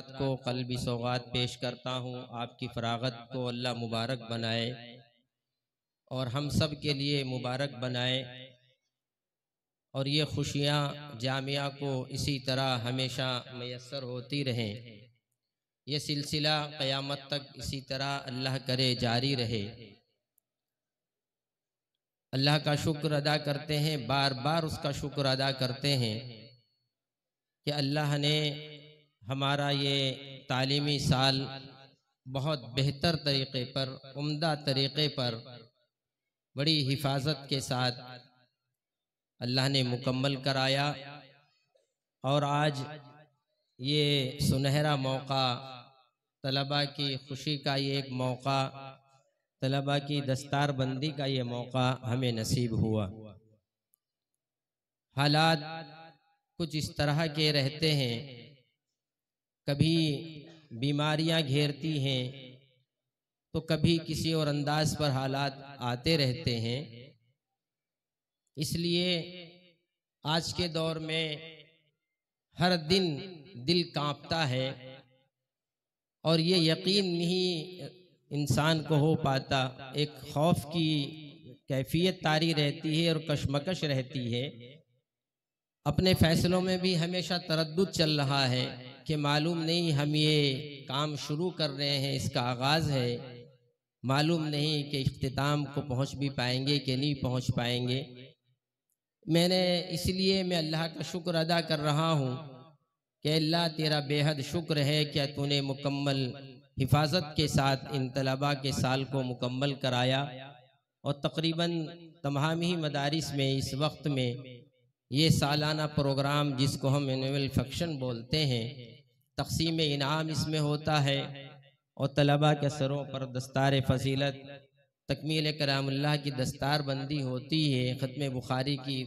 को कलबी सौगात पेश करता हूँ आपकी फरागत को अल्लाह मुबारक बनाए और हम सब के लिए मुबारक बनाए और ये खुशियाँ जामिया को इसी तरह हमेशा मैसर होती रहें यह सिलसिला क़यामत तक इसी तरह अल्लाह करे जारी रहे अल्लाह का शुक्र अदा करते हैं बार बार उसका शुक्र अदा करते हैं कि अल्लाह ने हमारा ये तालीमी साल बहुत बेहतर तरीके पर उम्दा तरीके पर बड़ी हिफाजत के साथ अल्लाह ने मुकम्मल कराया और आज ये सुनहरा मौका तलबा की खुशी का ये एक मौका तलबा की दस्तार बंदी का ये मौका हमें नसीब हुआ हालात कुछ इस तरह के रहते हैं कभी बीमारियां घेरती हैं तो कभी किसी और अंदाज पर हालात आते रहते हैं इसलिए आज के दौर में हर दिन दिल कांपता है और ये यकीन नहीं इंसान को हो पाता एक खौफ की कैफियत तारी रहती है और कशमकश रहती है अपने फैसलों में भी हमेशा तरद चल रहा है कि मालूम नहीं हम ये काम शुरू कर रहे हैं इसका आगाज़ है मालूम नहीं कि अख्ताम को पहुंच भी पाएंगे कि नहीं पहुंच पाएंगे मैंने इसलिए मैं अल्लाह का शुक्र अदा कर रहा हूं कि अल्लाह तेरा बेहद शुक्र है क्या तूने मुकम्मल हिफाजत के साथ इन तलबा के साल को मुकम्मल कराया और तकरीबन तमाम ही मदारस में इस वक्त में ये सालाना प्रोग्राम जिसको हम एनअल फंक्शन बोलते हैं तकसीम इनाम इसमें होता है और तलबा के सरों पर दस्तार फजीलत तकमील करामुल्ला की दस्तार बंदी होती है ख़त्म बुखारी की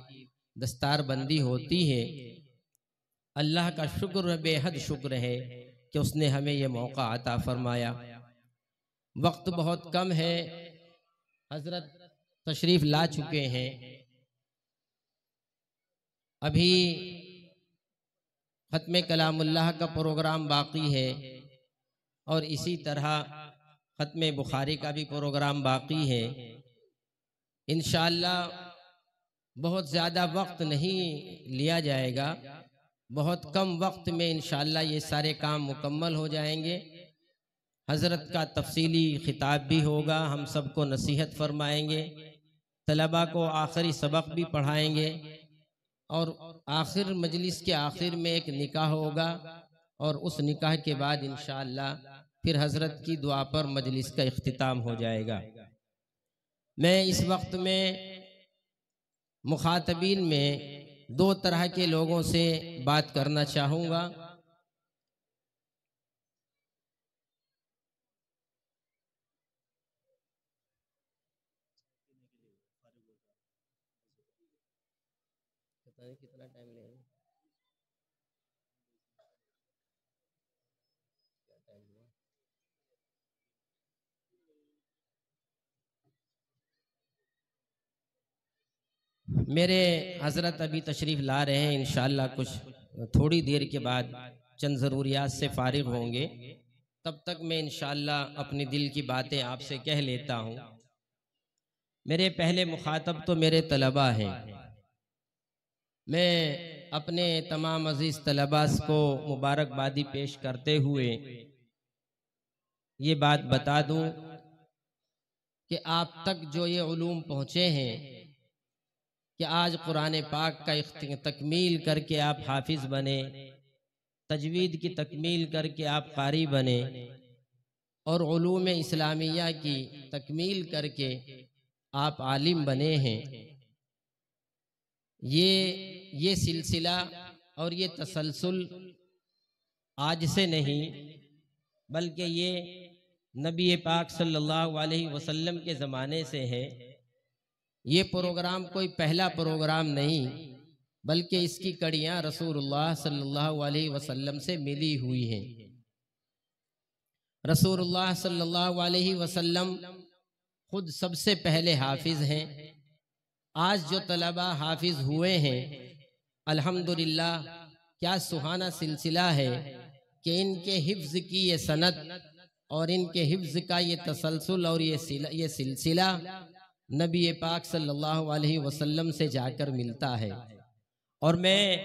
दस्तार बंदी होती है अल्लाह का शुक्र बेहद शुक्र है कि उसने हमें यह मौका अता फरमाया वक्त बहुत कम है हजरत तशरीफ़ ला चुके हैं अभी ख़त्म कलामुल्लाह का प्रोग्राम बाकी है और इसी तरह ख़त्म बुखारी का भी प्रोग्राम बाकी है इन बहुत ज़्यादा वक्त नहीं लिया जाएगा बहुत कम वक्त में इन ये सारे काम मुकम्मल हो जाएंगे हज़रत का तफसीली ख़िताब भी होगा हम सबको नसीहत फरमाएंगे तलबा को आखिरी सबक भी पढ़ाएंगे और आखिर मजलिस के आखिर में एक निकाह होगा और उस निकाह के बाद इन फिर हजरत की दुआ पर मजलिस का अख्ताम हो जाएगा मैं इस वक्त में मुखातबीन में दो तरह के लोगों से बात करना चाहूँगा मेरे हजरत अभी तशरीफ़ ला रहे हैं इन कुछ थोड़ी देर के बाद चंद ज़रूरियात से फारिग होंगे तब तक मैं इनशाला अपने दिल की बातें आपसे कह लेता हूँ मेरे पहले मुखातब तो मेरे तलबा हैं मैं अपने तमाम अजीज़ तलबा को मुबारकबादी पेश करते हुए ये बात बता दूं कि आप तक जो ये ूम पहुँचे हैं कि आज कुरान पाक का तकमील करके आप हाफिज बने तजवीद की तकमील करके आप कारी बने और ूम इस्लामिया की तकमील करके आप आलिम बने हैं ये ये सिलसिला और ये तसलसल आज से नहीं बल्कि ये नबी पाक सल्लल्लाहु अलैहि वसल्लम के ज़माने से है ये प्रोग्राम कोई पहला प्रोग्राम नहीं बल्कि इसकी कड़ियां रसूलुल्लाह सल्लल्लाहु अलैहि वसल्लम से मिली हुई हैं रसूलुल्लाह सल्लल्लाहु अलैहि वसल्लम खुद सबसे पहले हाफिज हैं आज जो तलबा हाफिज हुए हैं अल्हम्दुलिल्लाह क्या सुहाना सिलसिला है कि इनके हिफ्ज की ये सनत और इनके हिफ्ज का ये तसलसल और ये ये सिलसिला नबी पाक सल्लल्लाहु अलैहि वसल्लम से जाकर मिलता है और मैं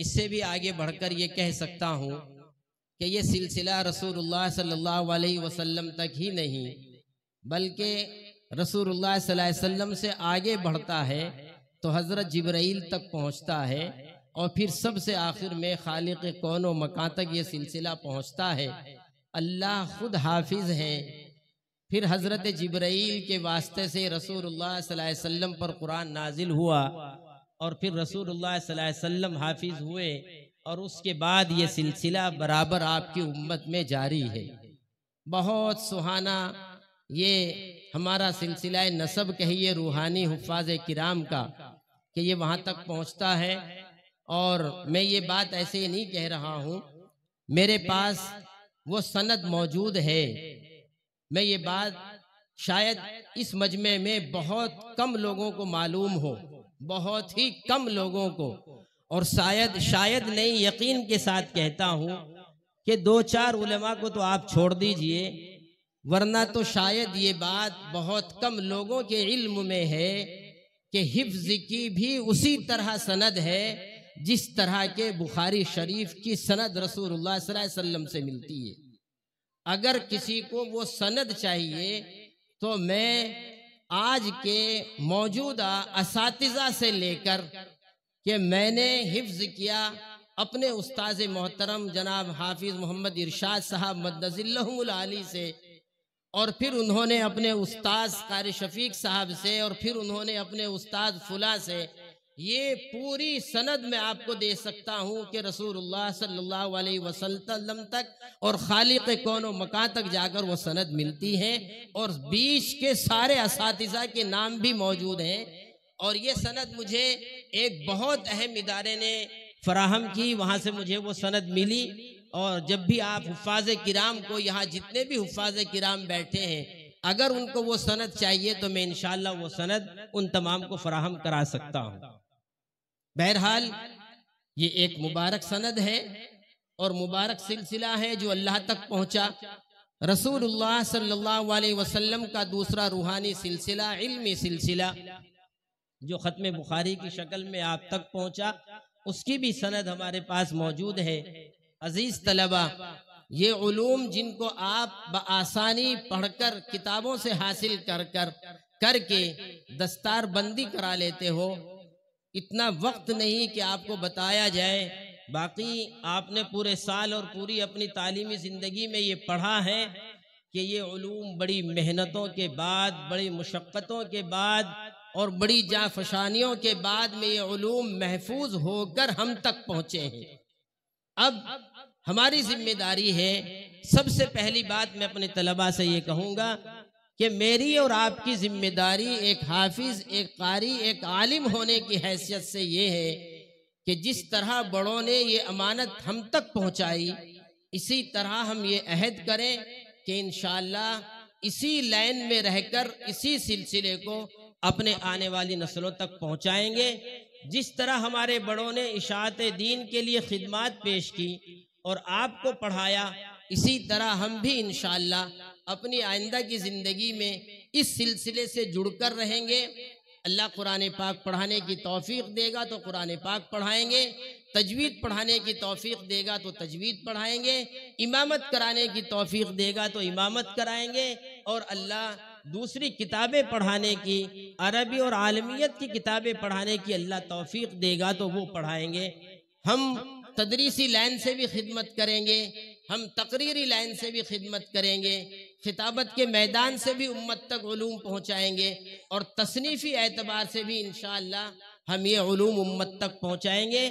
इससे भी आगे बढ़कर ये कह सकता हूँ कि ये सिलसिला रसूलुल्लाह सल्लल्लाहु अलैहि वसल्लम तक ही नहीं बल्कि रसूलुल्लाह सल्लल्लाहु अलैहि वसल्लम से आगे बढ़ता है तो हज़रत जबराइल तक पहुँचता है और फिर सबसे आखिर में खालिक कौन मकान तक ये सिलसिला पहुँचता है अल्लाह खुद हाफिज हैं फिर हज़रत जबराइल के वास्ते से रसूलुल्लाह वसल्लम पर कुरान नाजिल हुआ और फिर रसूलुल्लाह वसल्लम हाफिज हुए और उसके बाद ये सिलसिला बराबर आपकी उम्मत में जारी है बहुत सुहाना ये हमारा सिलसिला नसब कहिए रूहानी हफाज किराम का कि ये वहाँ तक पहुँचता है और मैं ये बात ऐसे नहीं कह रहा हूँ मेरे पास वो सनद मौजूद है मैं ये बात शायद इस मजमे में बहुत कम लोगों को मालूम हो बहुत ही कम लोगों को और शायद शायद नहीं यकीन के साथ कहता हूँ कि दो चार उलमा को तो आप छोड़ दीजिए वरना तो शायद ये बात बहुत कम लोगों के इल्म में है कि हिफ्ज की भी उसी तरह सनद है जिस तरह के बुखारी शरीफ की सनद रसूलुल्लाह सल्लल्लाहु अलैहि वसल्लम से मिलती है अगर किसी को वो सनद चाहिए तो मैं आज के मौजूदा इस से लेकर कि मैंने हिफ्ज किया अपने उस्ताद मोहतरम जनाब हाफिज़ मोहम्मद इरशाद साहब मदजिल्लाली से और फिर उन्होंने अपने उस्ताद कार शफीक साहब से और फिर उन्होंने अपने उस्ताद फुला से ये पूरी सनद मैं आपको दे सकता हूँ कि रसूल सल्लाम तक और खालिक कौन मकान तक जाकर वो सनद मिलती है और बीच के सारे इस के नाम भी मौजूद हैं और ये सनद मुझे एक बहुत अहम इदारे ने फ्राहम की वहाँ से मुझे वो सनद मिली और जब भी आप हफाज किराम को यहाँ जितने भी हफाज किराम बैठे हैं अगर उनको वो सनद चाहिए तो मैं इन वो सनद उन तमाम को फराहम करा सकता हूँ बहरहाल ये एक मुबारक सनद है और मुबारक सिलसिला है जो अल्लाह तक पहुंचा रसूलुल्लाह सल्लल्लाहु अलैहि वसल्लम का दूसरा रूहानी सिलसिला इल्मी सिलसिला जो ख़त्म बुखारी की शक्ल में आप तक पहुंचा उसकी भी सनद हमारे पास मौजूद है अजीज़ तलबा ये ूम जिनको आप आसानी पढ़कर किताबों से हासिल कर कर करके दस्तार बंदी करा लेते हो इतना वक्त नहीं कि आपको बताया जाए बाकी आपने पूरे साल और पूरी अपनी तालीमी ज़िंदगी में ये पढ़ा है कि ये ूम बड़ी मेहनतों के बाद बड़ी मुशक्क़तों के बाद और बड़ी जाफशानियों के बाद में ये ूम महफूज होकर हम तक पहुँचे हैं अब हमारी जिम्मेदारी है सबसे पहली बात मैं अपने तलबा से ये कहूँगा कि मेरी और आपकी जिम्मेदारी एक हाफिज एक कारी एक आलिम होने की हैसियत से ये है कि जिस तरह बड़ों ने ये अमानत हम तक पहुंचाई इसी तरह हम ये अहद करें कि इन इसी लाइन में रहकर इसी सिलसिले को अपने आने वाली नस्लों तक पहुंचाएंगे जिस तरह हमारे बड़ों ने इशात दीन के लिए खिदमत पेश की और आपको पढ़ाया इसी तरह हम भी इन अपनी आइंदा की ज़िंदगी में इस सिलसिले से जुड़कर रहेंगे अल्लाह कुरान पाक पढ़ाने की तौफीक देगा तो कुरान पाक पढ़ाएंगे तजवीद पढ़ाने की तौफीक देगा तो तजवीद पढ़ाएंगे इमामत कराने की तौफीक देगा तो इमामत कराएंगे और अल्लाह दूसरी किताबें पढ़ाने की अरबी और आलमियत की किताबें पढ़ाने की अल्लाह तौफीक देगा तो वो पढ़ाएंगे हम तदरीसी लाइन से भी खिदमत करेंगे हम तकरीरी लाइन से भी खिदमत करेंगे खिताबत के मैदान से भी उम्मत तक ूम पहुँचाएँगे और तसनीफ़ी एतबार से भी इन हम ये ूम उम्मत तक पहुँचाएँगे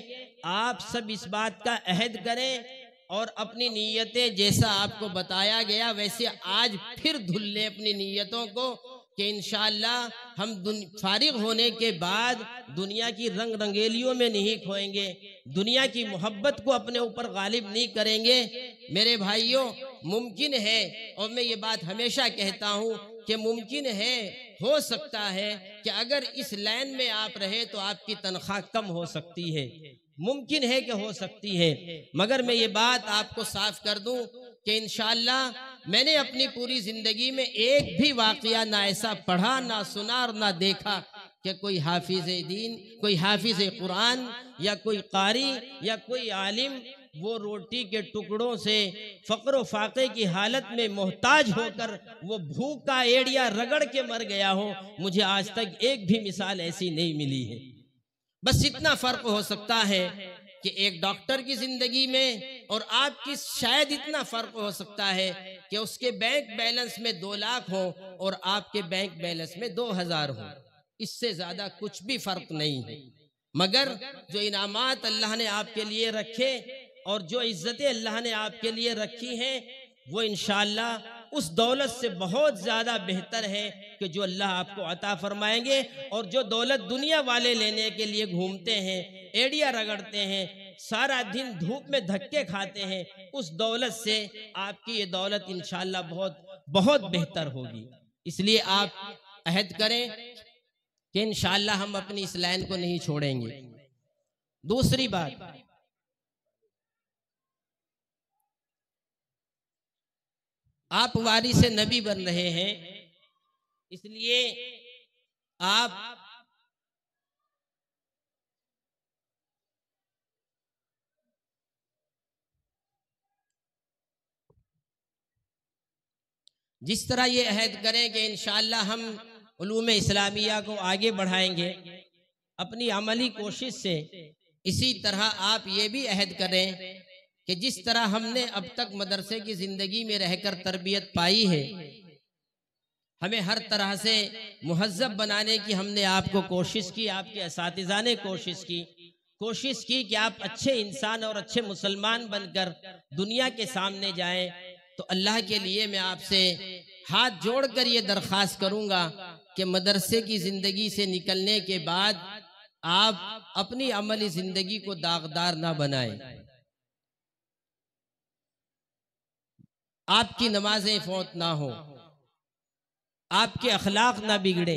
आप सब इस बात का अहद करें और अपनी नीयतें जैसा आपको बताया गया वैसे आज फिर धुल लें अपनी नीयतों को कि इन हम फारिग होने के बाद दुनिया की रंग रंगेलियों में नहीं खोएंगे दुनिया की मोहब्बत को अपने ऊपर गालिब नहीं करेंगे मेरे भाइयों मुमकिन है और मैं ये बात हमेशा कहता हूँ कि मुमकिन है हो सकता है कि अगर इस लाइन में आप रहे तो आपकी तनख्वाह कम हो सकती है मुमकिन है कि हो सकती है मगर मैं ये बात आपको साफ कर दूं कि इन मैंने अपनी पूरी ज़िंदगी में एक भी वाकया ना ऐसा पढ़ा ना सुना और ना देखा कि कोई हाफिज दीन कोई हाफिज कुरान या कोई कारी या कोई आलिम वो रोटी के टुकड़ों से फकर फाके की हालत में मोहताज होकर वो भूख का एड़िया रगड़ के मर गया हो मुझे आज तक एक भी मिसाल ऐसी नहीं मिली है बस इतना फ़र्क हो सकता है कि एक डॉक्टर की ज़िंदगी में और आपकी शायद इतना फ़र्क हो सकता है कि उसके बैंक बैलेंस में दो लाख हो और आपके बैंक बैलेंस में दो हज़ार हो इससे ज़्यादा कुछ भी फ़र्क नहीं है मगर जो इनामत अल्लाह ने आपके लिए रखे और जो इज्जतें अल्लाह ने आपके लिए रखी हैं वो इन उस दौलत से बहुत ज़्यादा बेहतर है कि जो अल्लाह आपको अता फरमाएंगे और जो दौलत दुनिया वाले लेने के लिए घूमते हैं एड़िया रगड़ते हैं सारा दिन धूप में धक्के खाते हैं उस दौलत से आपकी ये दौलत इन बहुत बहुत बेहतर होगी इसलिए आप अहद करें कि इन हम अपनी इस लाइन को नहीं छोड़ेंगे दूसरी बात आप वारिस नबी बन रहे हैं इसलिए आप जिस तरह ये अहद करें कि इन हम ूम इस्लामिया को आगे बढ़ाएंगे अपनी अमली कोशिश से इसी तरह आप ये भी अहद करें कि जिस तरह हमने अब तक मदरसे की ज़िंदगी में रहकर तरबियत पाई है हमें हर तरह से महजब बनाने की हमने आपको कोशिश की आपके इस ने कोशिश की कोशिश की कि आप अच्छे इंसान और अच्छे मुसलमान बनकर दुनिया के सामने जाएं तो अल्लाह के लिए मैं आपसे हाथ जोड़कर ये दरख्वास्त करूंगा कि मदरसे की ज़िंदगी से निकलने के बाद आप अपनी अमली ज़िंदगी को दागदार ना बनाएं आपकी नमाजें फौत ना हो आपके अखलाक ना बिगड़े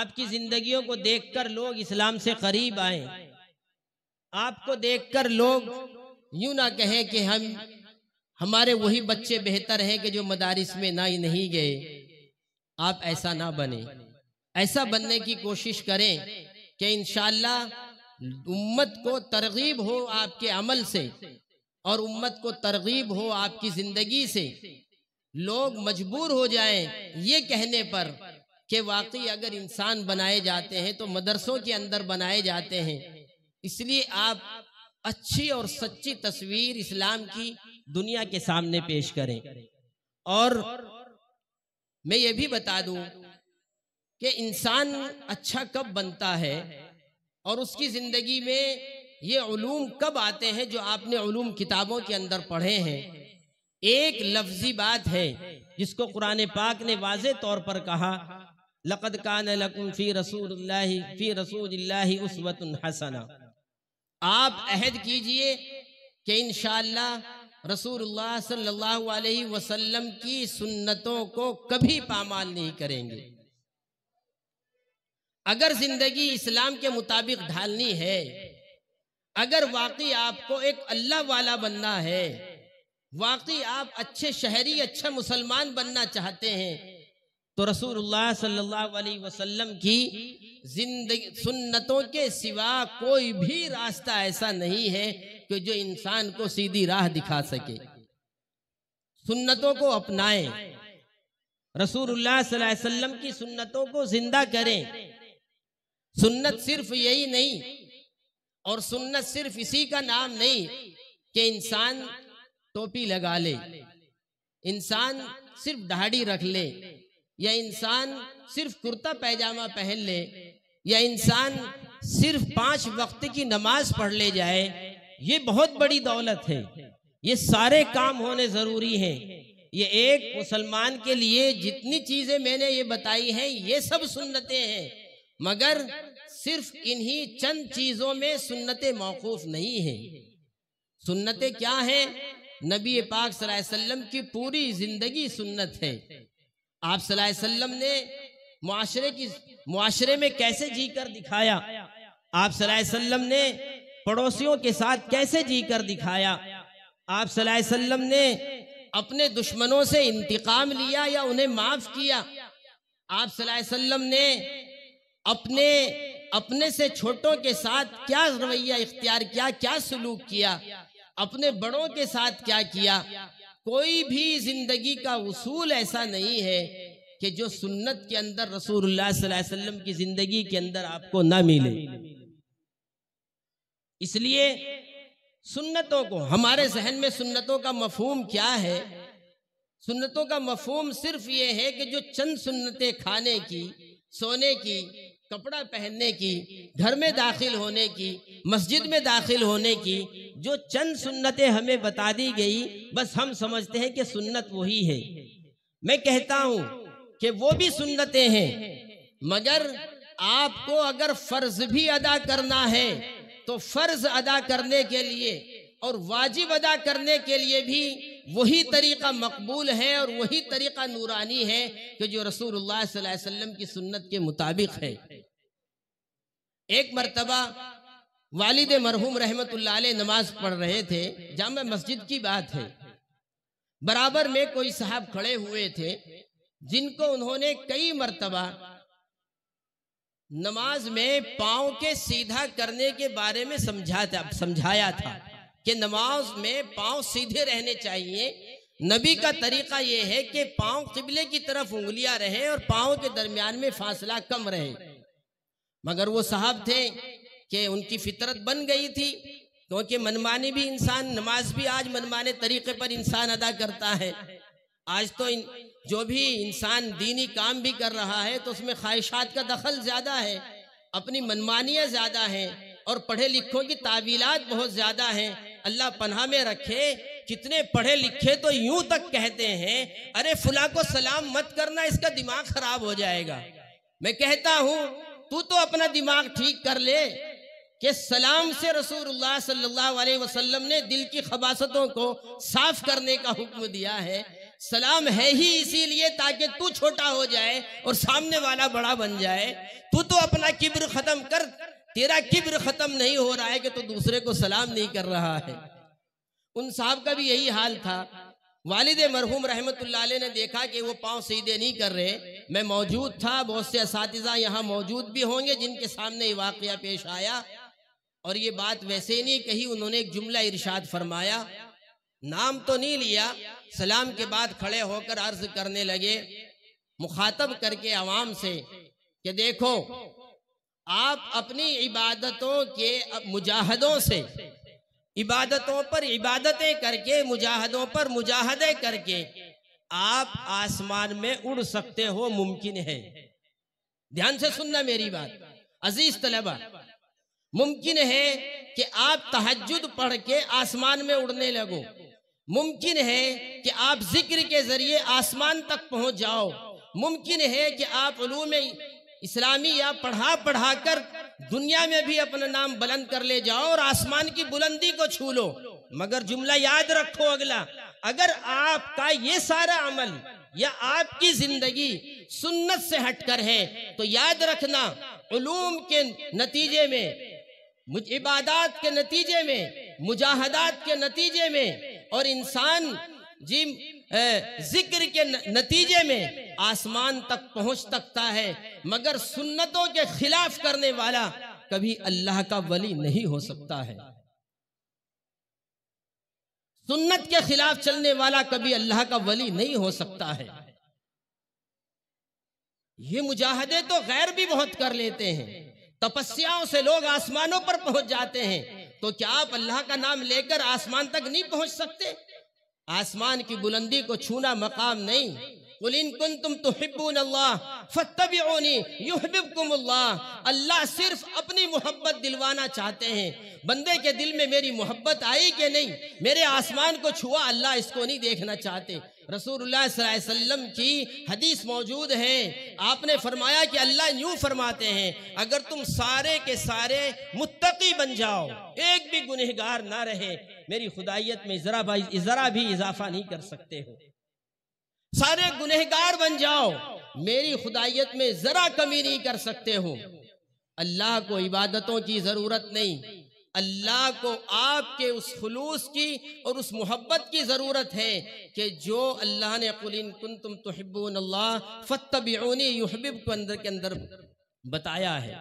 आपकी जिंदगियों को देखकर लोग इस्लाम से करीब आए आपको देखकर लोग यूं ना कहें कि हम हमारे वही बच्चे बेहतर हैं कि जो मदारिस में ना ही नहीं गए आप ऐसा ना बने ऐसा बनने की कोशिश करें कि इन उम्मत को तरगीब हो आपके अमल से और उम्मत को तरगीब हो आपकी ज़िंदगी से लोग मजबूर हो जाएं ये कहने पर कि वाकई अगर इंसान बनाए जाते हैं तो मदरसों के अंदर बनाए जाते हैं इसलिए आप अच्छी और सच्ची तस्वीर इस्लाम की दुनिया के सामने पेश करें और मैं ये भी बता दूं कि इंसान अच्छा कब बनता है और उसकी ज़िंदगी में ये ूम कब आते हैं जो आपने ूम किताबों के अंदर पढ़े हैं एक लफ्जी बात है जिसको कुरान पाक ने वाज तौर पर कहा लकद कान लकुम फ़ी रसूल फ़ी रसूल उसवत हसना आप अहद कीजिए कि इन रसूलुल्लाह सल्लल्लाहु अलैहि वसल्लम की सुन्नतों को कभी पामाल नहीं करेंगे अगर ज़िंदगी इस्लाम के मुताबिक ढालनी है अगर वाकई आपको एक अल्लाह वाला बनना है वाकई आप अच्छे शहरी अच्छे मुसलमान बनना चाहते हैं तो रसूलुल्लाह सल्लल्लाहु अलैहि वसल्लम की जिंदगी सुन्नतों के सिवा कोई भी रास्ता ऐसा नहीं है कि जो इंसान को सीधी राह दिखा सके सुन्नतों को अपनाएं रसूलुल्लाह सल्लल्लाहु अलैहि वसल्लम की सुन्नतों को जिंदा करें सुन्नत सिर्फ यही नहीं और सुन्नत सिर्फ इसी का नाम नहीं कि इंसान टोपी लगा ले इंसान सिर्फ दाढ़ी रख ले या इंसान सिर्फ कुर्ता पैजामा पहन ले या इंसान सिर्फ पांच वक्त की नमाज पढ़ ले जाए ये बहुत बड़ी दौलत है ये सारे काम होने ज़रूरी हैं ये एक मुसलमान के लिए जितनी चीज़ें मैंने ये बताई हैं ये सब सुन्नतें हैं मगर सिर्फ इन्हीं चंद चीज़ों में सुन्नत मौकूफ़ नहीं है सुन्नतें क्या हैं नबी पाक वसल्लम की पूरी ज़िंदगी सुन्नत है आप सलाम ने माशरे की माशरे में कैसे जी कर दिखाया आप वसल्लम ने पड़ोसियों के साथ कैसे जी कर दिखाया आप सलाम ने अपने दुश्मनों से इंतकाम लिया या उन्हें माफ़ किया आप सलाम ने अपने अपने से छोटों के साथ क्या रवैया इख्तियार किया क्या सलूक किया अपने बड़ों के साथ क्या किया कोई भी जिंदगी का उसूल ऐसा नहीं है कि जो सुन्नत के अंदर रसूल वसल्लम की जिंदगी के अंदर आपको ना मिले इसलिए सुन्नतों को हमारे जहन में सुन्नतों का मफहम क्या है सुन्नतों का मफहम सिर्फ ये है कि जो चंद सुन्नतें खाने की सोने की कपड़ा पहनने की घर में दाखिल होने की मस्जिद में दाखिल होने की जो चंद सुन्नतें हमें बता दी गई बस हम समझते हैं कि सुन्नत वही है मैं कहता हूं कि वो भी सुन्नतें हैं मगर आपको अगर फर्ज भी अदा करना है तो फर्ज अदा करने के लिए और वाजिब अदा करने के लिए भी वही तरीक़ा मकबूल है और वही तरीक़ा नूरानी है कि जो रसूलुल्लाह सल्लल्लाहु अलैहि वसल्लम की सुन्नत के मुताबिक है एक मरतबा वालिद मरहूम रहमत नमाज पढ़ रहे थे जाम मस्जिद की बात है बराबर में कोई साहब खड़े हुए थे जिनको उन्होंने कई मरतबा नमाज में पाँव के सीधा करने के बारे में समझा समझाया था कि नमाज में पांव सीधे रहने चाहिए नबी का तरीका यह है कि पांव किबले की तरफ उंगलियां रहे और पांव के दरमियान में फासला कम रहे मगर वो साहब थे कि उनकी फितरत बन गई थी क्योंकि मनमानी भी इंसान नमाज भी आज मनमाने तरीके पर इंसान अदा करता है आज तो इन, जो भी इंसान दीनी काम भी कर रहा है तो उसमें ख्वाहिशात का दखल ज़्यादा है अपनी मनमानियाँ ज़्यादा हैं और पढ़े लिखों की तावीलात बहुत ज़्यादा हैं अल्लाह पनाह में रखे कितने पढ़े लिखे तो यूं तक कहते हैं अरे फुला को सलाम मत करना इसका दिमाग खराब हो जाएगा मैं कहता हूं तू तो अपना दिमाग ठीक कर ले कि सलाम से रसूलुल्लाह सल्लल्लाहु अलैहि वसल्लम ने दिल की खबासतों को साफ करने का हुक्म दिया है सलाम है ही इसीलिए ताकि तू छोटा हो जाए और सामने वाला बड़ा बन जाए तू तो अपना किब्र खत्म कर तेरा किब्र ख़त्म नहीं हो रहा है कि तो दूसरे को सलाम नहीं कर रहा है उन साहब का भी यही हाल था वालिद मरहूम रहमत ने देखा कि वो पाँव सीधे नहीं कर रहे मैं मौजूद था बहुत से इस यहाँ मौजूद भी होंगे जिनके सामने ये वाक़ पेश आया और ये बात वैसे नहीं कही उन्होंने एक जुमला इरशाद फरमाया नाम तो नहीं लिया सलाम के बाद खड़े होकर अर्ज करने लगे मुखातब करके आवाम से कि देखो आप अपनी इबादतों के मुजाहदों से इबादतों पर इबादतें करके मुजाहदों पर मुजाहदे करके आप आसमान में उड़ सकते हो मुमकिन है ध्यान से सुनना मेरी बात अजीज तलबा मुमकिन है कि आप तहजद पढ़ के आसमान में उड़ने लगो मुमकिन है कि आप जिक्र के जरिए आसमान तक पहुंच जाओ मुमकिन है कि आप इस्लामिया पढ़ा पढ़ा कर दुनिया में भी अपना नाम बुलंद कर ले जाओ और आसमान की बुलंदी को छू लो मगर जुमला याद रखो अगला अगर आपका ये सारा अमल या आपकी जिंदगी सुन्नत से हटकर है तो याद रखना उलूम के नतीजे में इबादात के नतीजे में मुजाहदात के नतीजे में और इंसान जी जिक्र के नतीजे में आसमान तक पहुंच सकता है मगर सुन्नतों के खिलाफ करने वाला कभी अल्लाह का वली नहीं हो सकता है सुन्नत के खिलाफ चलने वाला कभी अल्लाह का वली नहीं हो सकता है ये मुजाहदे तो गैर भी बहुत कर लेते हैं तपस्याओं से लोग आसमानों पर पहुंच जाते हैं तो क्या आप अल्लाह का नाम लेकर आसमान तक नहीं पहुंच सकते आसमान की बुलंदी को छूना मकाम नहीं कुलिन कुन तुम तो हिब्बून अल्लाह फतबी युहबिबकुम अल्लाह सिर्फ अपनी मोहब्बत दिलवाना चाहते हैं बंदे के दिल में मेरी मोहब्बत आई कि नहीं मेरे आसमान को छुआ अल्लाह इसको नहीं देखना चाहते रसूल वसल्लम की हदीस मौजूद है आपने फरमाया कि अल्लाह यूँ फरमाते हैं अगर तुम सारे के सारे मुत्तकी बन जाओ एक भी गुनहगार ना रहे मेरी खुदाइत में ज़रा भाई ज़रा भी इजाफा नहीं कर सकते हो सारे गुनहगार बन जाओ मेरी खुदायत में जरा कमी नहीं कर सकते हो अल्लाह को इबादतों की ज़रूरत नहीं अल्लाह को आपके उस खलूस की और उस मोहब्बत की ज़रूरत है कि जो अल्लाह ने कुलिन कुन तुम तो अल्लाह फ़तबनी को अंदर के अंदर बताया है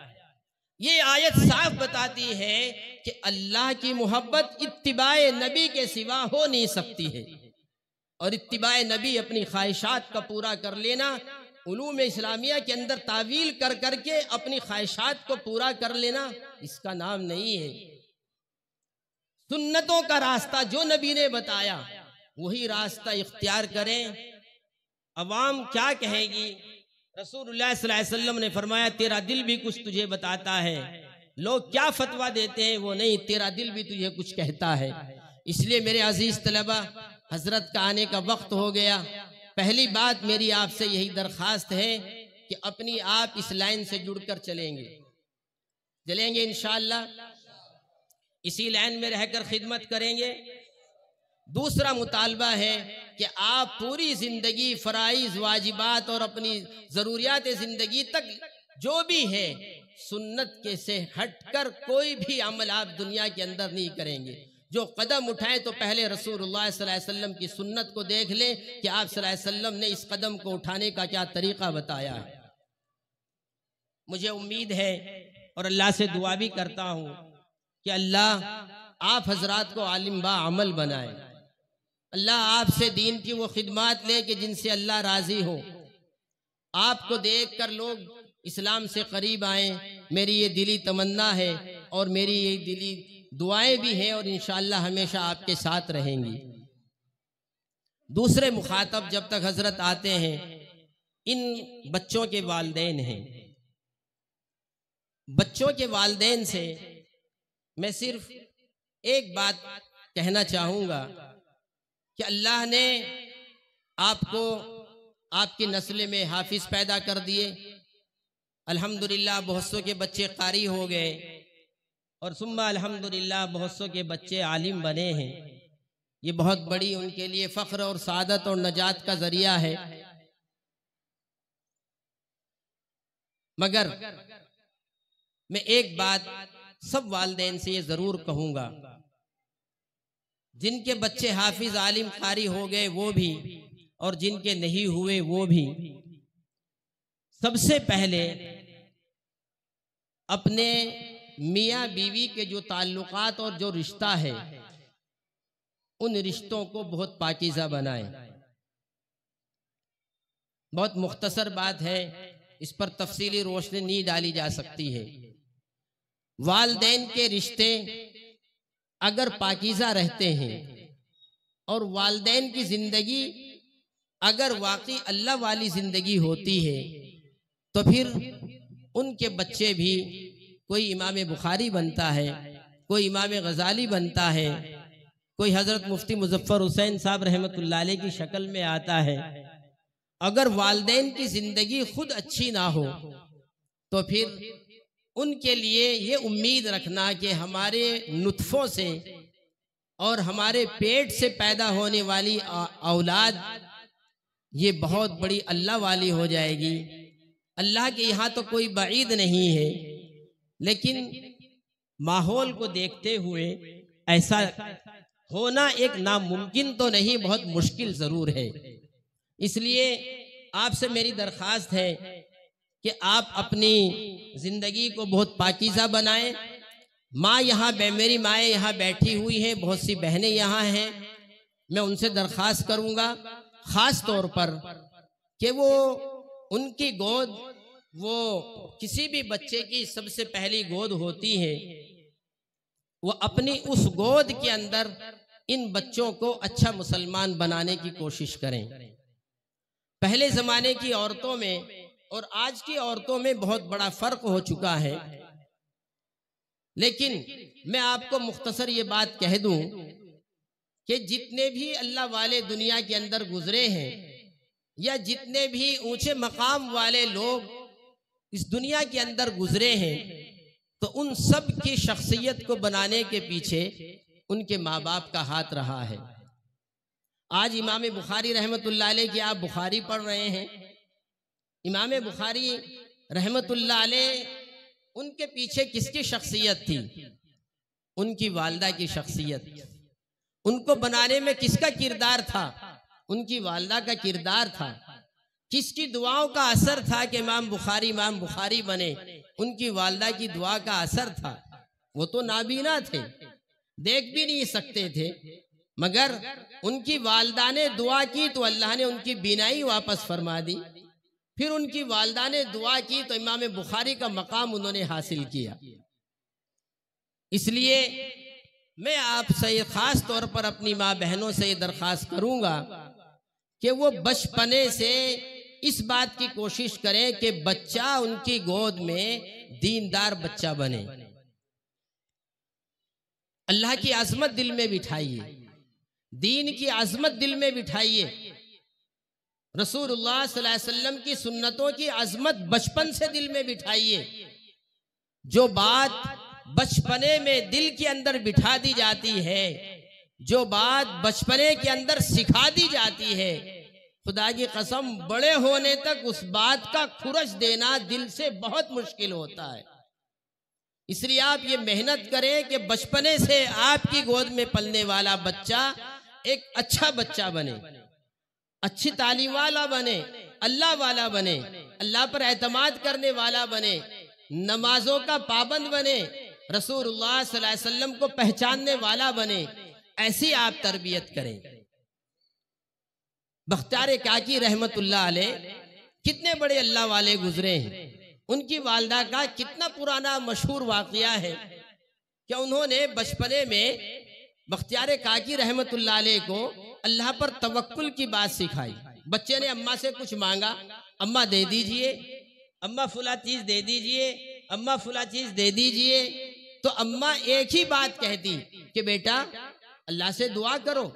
ये आयत साफ बताती है कि अल्लाह की मोहब्बत इतबाए नबी के सिवा हो नहीं सकती है और इतबा नबी अपनी ख्वाहिशात का पूरा कर लेना उलूम इस्लामिया के अंदर तावील कर करके अपनी ख्वाहिशात को पूरा कर लेना इसका नाम नहीं है सुन्नतों का रास्ता जो नबी ने बताया वही रास्ता इख्तियार करें अवाम क्या कहेगी रसूल वसल्लम ने फरमाया तेरा दिल भी कुछ तुझे बताता है लोग क्या फतवा देते हैं वो नहीं तेरा दिल भी तुझे कुछ कहता है इसलिए मेरे अजीज तलबा हजरत का आने का वक्त हो गया पहली बात मेरी आपसे यही दरख्वास्त है कि अपनी आप इस लाइन से जुड़कर चलेंगे चलेंगे इनशाला इसी लाइन में रहकर खिदमत करेंगे दूसरा मुतालबा है कि आप पूरी ज़िंदगी फ़राइज़ वाजिबात और अपनी ज़रूरियात ज़िंदगी तक जो भी है सुन्नत के से हटकर कोई भी अमल आप दुनिया के अंदर नहीं करेंगे जो कदम उठाए तो पहले रसूलुल्लाह सल्लल्लाहु अलैहि वसल्लम की सुन्नत को देख लें कि आप सल्लल्लाहु अलैहि वसल्लम ने इस कदम को उठाने का क्या तरीका बताया है मुझे उम्मीद है और अल्लाह से दुआ भी करता हूँ कि अल्लाह आप हजरात को आलिम बामल बनाए अल्लाह आपसे दीन की वो खिदमत ले कि जिनसे अल्लाह राज़ी हो आपको देख कर लोग इस्लाम से करीब आए मेरी ये दिली तमन्ना है और मेरी ये दिली दुआएं भी हैं और इन हमेशा आपके साथ रहेंगी दूसरे मुखातब जब तक हजरत आते हैं इन बच्चों के वालदेन हैं बच्चों के वालदेन से मैं सिर्फ एक बात कहना चाहूँगा कि अल्लाह ने आपको आपकी नस्ल में हाफिज़ पैदा कर दिए अल्हम्दुलिल्लाह बहुत सौ के बच्चे कारी हो गए और सुम्मा अल्हम्दुलिल्लाह बहुत सौ के बच्चे आलिम बने हैं ये बहुत बड़ी उनके लिए फ़ख्र और सादत और नजात का ज़रिया है मगर मैं एक बात सब वालदेन से ये ज़रूर कहूंगा जिनके बच्चे हाफिज आलिम कारी हो गए वो भी और जिनके नहीं हुए वो भी सबसे पहले अपने मियाँ बीवी के जो ताल्लुकात और जो रिश्ता है उन रिश्तों को बहुत पाकिज़ा बनाए बहुत मुख्तसर बात है इस पर तफसीली रोशनी नहीं डाली जा सकती है वालदे के रिश्ते अगर पाकिज़ा रहते हैं और वालदेन की ज़िंदगी अगर वाकई अल्लाह वाली ज़िंदगी होती है तो फिर उनके बच्चे भी कोई इमाम बुखारी बनता है कोई इमाम गजाली बनता है कोई हजरत मुफ्ती मुजफ्फर हुसैन साहब रहमत की शक्ल में आता है अगर वालदेन की जिंदगी खुद अच्छी ना हो तो फिर उनके लिए ये उम्मीद रखना कि हमारे नुतफ़ों से और हमारे पेट से पैदा होने वाली औलाद ये बहुत बड़ी अल्लाह वाली हो जाएगी अल्लाह के यहाँ तो कोई बाईद नहीं है लेकिन माहौल को देखते हुए ऐसा होना एक नामुमकिन तो नहीं बहुत मुश्किल ज़रूर है इसलिए आपसे मेरी दरख्वास्त है कि आप अपनी ज़िंदगी को बहुत पाकिज़ा बनाएं माँ यहाँ मेरी माए यहाँ बैठी हुई हैं बहुत सी बहनें यहाँ हैं मैं उनसे दरख्वास्त करूँगा ख़ास तौर पर कि वो उनकी गोद वो किसी भी बच्चे की सबसे पहली गोद होती है वो अपनी उस गोद के अंदर इन बच्चों को अच्छा मुसलमान बनाने की कोशिश करें पहले ज़माने की औरतों में और आज की औरतों में बहुत बड़ा फ़र्क हो चुका है लेकिन मैं आपको मुख्तसर ये बात कह दूं कि जितने भी अल्लाह वाले दुनिया के अंदर गुजरे हैं या जितने भी ऊंचे मकाम वाले लोग इस दुनिया के अंदर गुजरे हैं तो उन सब की शख्सियत को बनाने के पीछे उनके माँ बाप का हाथ रहा है आज इमाम बुखारी रहमत की आप बुखारी पढ़ रहे हैं इमाम बुखारी रहमत उनके पीछे किसकी शख्सियत थी उनकी वालदा की शख्सियत उनको बनाने में किसका किरदार था उनकी वालदा का किरदार था किसकी दुआओं का असर था कि इमाम बुखारी इमाम बुखारी बने उनकी वालदा की दुआ का असर था वो तो नाबीना थे देख भी नहीं सकते थे मगर उनकी वालदा ने दुआ की तो अल्लाह ने उनकी बीनाई वापस फरमा दी फिर उनकी वालदा ने दुआ की तो इमाम बुखारी का मकाम उन्होंने हासिल किया इसलिए मैं आपसे ख़ास तौर पर अपनी माँ बहनों से ये दरख्वास्त करूँगा कि वो बचपने से इस बात की कोशिश करें कि बच्चा उनकी गोद में दीनदार बच्चा बने अल्लाह की आजमत दिल में बिठाइए दीन की आजमत दिल में बिठाइए रसूलुल्लाह सल्लल्लाहु अलैहि वसल्लम की सुन्नतों की आजमत बचपन से दिल में बिठाइए जो बात बचपने में दिल के अंदर बिठा दी जाती है जो बात बचपने के अंदर सिखा दी जाती है खुदा की कसम बड़े होने तक उस बात का खुरश देना दिल से बहुत मुश्किल होता है इसलिए आप ये मेहनत करें कि बचपने से आपकी गोद में पलने वाला बच्चा एक अच्छा बच्चा बने अच्छी तालीम वाला बने अल्लाह वाला बने अल्लाह पर एतमाद करने वाला बने नमाजों का पाबंद बने रसूलुल्लाह सल्लल्लाहु अलैहि वसल्लम को पहचानने वाला बने ऐसी आप तरबियत करें बख्तार काकी रहमत कितने बड़े अल्लाह वाले गुजरे हैं उनकी वालदा का कितना पुराना मशहूर वाक़ है क्या उन्होंने बचपने में बख्तियार काकी रहमत को अल्लाह पर तवक्ल की बात सिखाई बच्चे ने अम्मा से कुछ मांगा अम्मा दे दीजिए अम्मा फुला चीज़ दे दीजिए अम्मा फुला चीज़ दे दीजिए तो अम्मा एक ही बात कहती कि बेटा अल्लाह से दुआ करो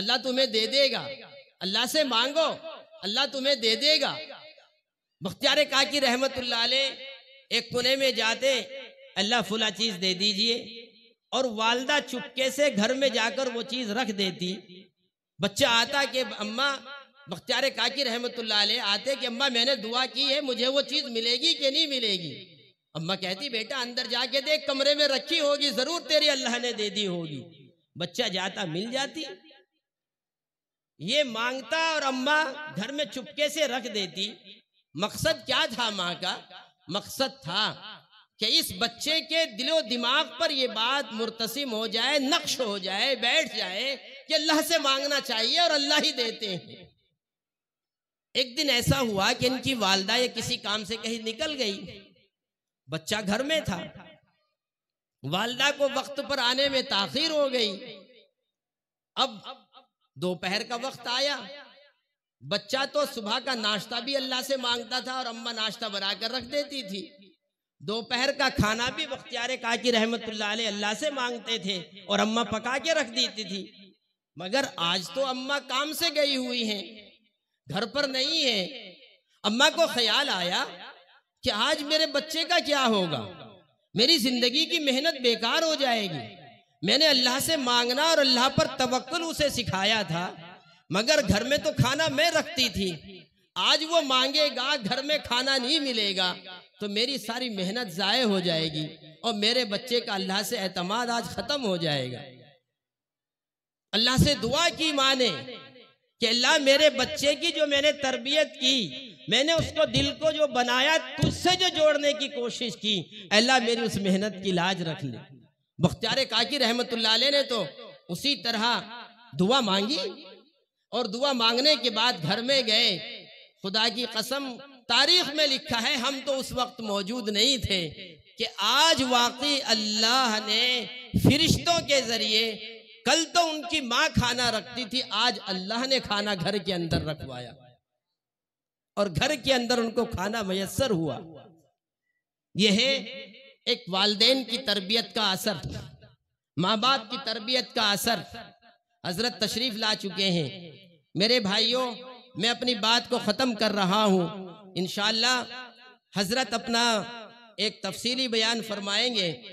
अल्लाह तुम्हें दे देगा अल्लाह से मांगो अल्लाह तुम्हें दे देगा बख्तियार का की रहमत एक कुने में जाते अल्लाह फुला चीज दे दीजिए और वालदा चुपके से घर में जाकर वो चीज रख देती बच्चा आता कि अम्मा बख्तियार काकी रहमत आते कि अम्मा मैंने दुआ की है मुझे वो चीज मिलेगी कि नहीं मिलेगी अम्मा कहती बेटा अंदर जाके देख कमरे में रखी होगी जरूर तेरी अल्लाह ने दे दी होगी बच्चा जाता मिल जाती ये मांगता और अम्मा घर में चुपके से रख देती मकसद क्या था माँ का मकसद था कि इस बच्चे के दिलो दिमाग पर यह बात मुर्तसिम हो जाए नक्श हो जाए बैठ जाए कि अल्लाह से मांगना चाहिए और अल्लाह ही देते हैं एक दिन ऐसा हुआ कि इनकी वालदा ये किसी काम से कहीं निकल गई बच्चा घर में था वालदा को वक्त पर आने में ताखिर हो गई अब दोपहर का वक्त आया बच्चा तो सुबह का नाश्ता भी अल्लाह से मांगता था और अम्मा नाश्ता बना कर रख देती थी दोपहर का खाना भी बख्तियार काकी रहमत अल्लाह से मांगते थे और अम्मा पका के रख देती थी मगर आज तो अम्मा काम से गई हुई हैं घर पर नहीं है अम्मा को ख्याल आया कि आज मेरे बच्चे का क्या होगा मेरी जिंदगी की मेहनत बेकार हो जाएगी मैंने अल्लाह से मांगना और अल्लाह पर तवक्ल उसे सिखाया था मगर घर में तो खाना मैं रखती थी आज वो मांगेगा घर में खाना नहीं मिलेगा तो मेरी सारी मेहनत ज़ाय हो जाएगी और मेरे बच्चे का अल्लाह से अहतमाद आज ख़त्म हो जाएगा अल्लाह से दुआ की माने कि अल्लाह मेरे बच्चे की जो मैंने तरबियत की मैंने उसको दिल को जो बनाया तुझसे जो जोड़ने की कोशिश की अल्लाह मेरी उस मेहनत की लाज रख ले बख्तियार काकी रहमत ने तो उसी तरह दुआ मांगी और दुआ मांगने के बाद घर में गए खुदा की कसम तारीख में लिखा है हम तो उस वक्त मौजूद नहीं थे कि आज वाकई अल्लाह ने फिरिश्तों के जरिए कल तो उनकी माँ खाना रखती थी आज अल्लाह ने खाना घर के अंदर रखवाया और घर के अंदर उनको खाना मैसर हुआ यह है एक वालदेन की तरबियत का असर माँ बाप की तरबियत का असर हजरत तशरीफ ला चुके हैं मेरे भाइयों मैं अपनी बात को ख़त्म कर रहा हूँ इन हजरत अपना एक तफसीली बयान फरमाएंगे